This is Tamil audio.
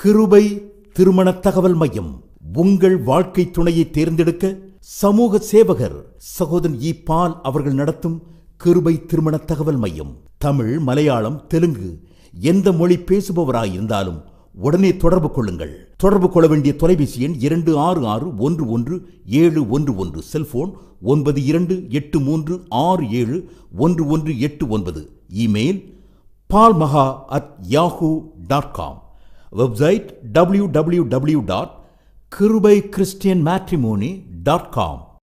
கிருபை திருமண தகவல் மையம் உங்கள் வாழ்க்கை துணையை தேர்ந்தெடுக்க சமூக சேவகர் சகோதரன் இ பால் அவர்கள் நடத்தும் கிருபை திருமண தகவல் மையம் தமிழ் மலையாளம் தெலுங்கு எந்த மொழி பேசுபவராயிருந்தாலும் உடனே தொடர்பு கொள்ளுங்கள் தொடர்பு கொள்ள வேண்டிய தொலைபேசி எண் இரண்டு ஆறு ஆறு ஒன்று ஒன்று ஏழு ஒன்று ஒன்று செல்போன் ஒன்பது இரண்டு எட்டு மூன்று ஆறு ஏழு ஒன்று ஒன்று எட்டு ஒன்பது email Paul Maha at Yahoo dot com Website www.kirubai